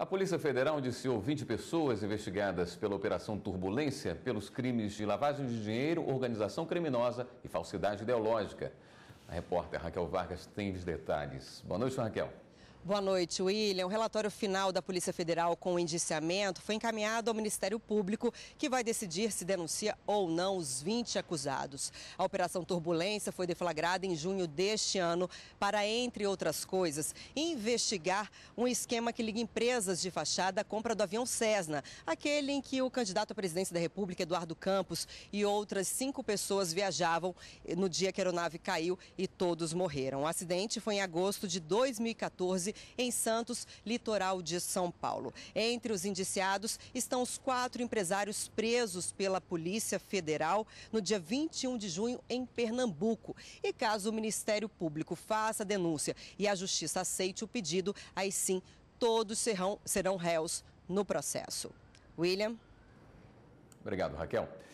A Polícia Federal indiciou 20 pessoas investigadas pela Operação Turbulência pelos crimes de lavagem de dinheiro, organização criminosa e falsidade ideológica. A repórter Raquel Vargas tem os detalhes. Boa noite, Raquel. Boa noite, William. O relatório final da Polícia Federal com o indiciamento foi encaminhado ao Ministério Público, que vai decidir se denuncia ou não os 20 acusados. A Operação Turbulência foi deflagrada em junho deste ano para, entre outras coisas, investigar um esquema que liga empresas de fachada à compra do avião Cessna, aquele em que o candidato à presidência da República, Eduardo Campos, e outras cinco pessoas viajavam no dia que a aeronave caiu e todos morreram. O acidente foi em agosto de 2014 em Santos, litoral de São Paulo. Entre os indiciados estão os quatro empresários presos pela Polícia Federal no dia 21 de junho em Pernambuco. E caso o Ministério Público faça a denúncia e a Justiça aceite o pedido, aí sim todos serão, serão réus no processo. William. Obrigado, Raquel.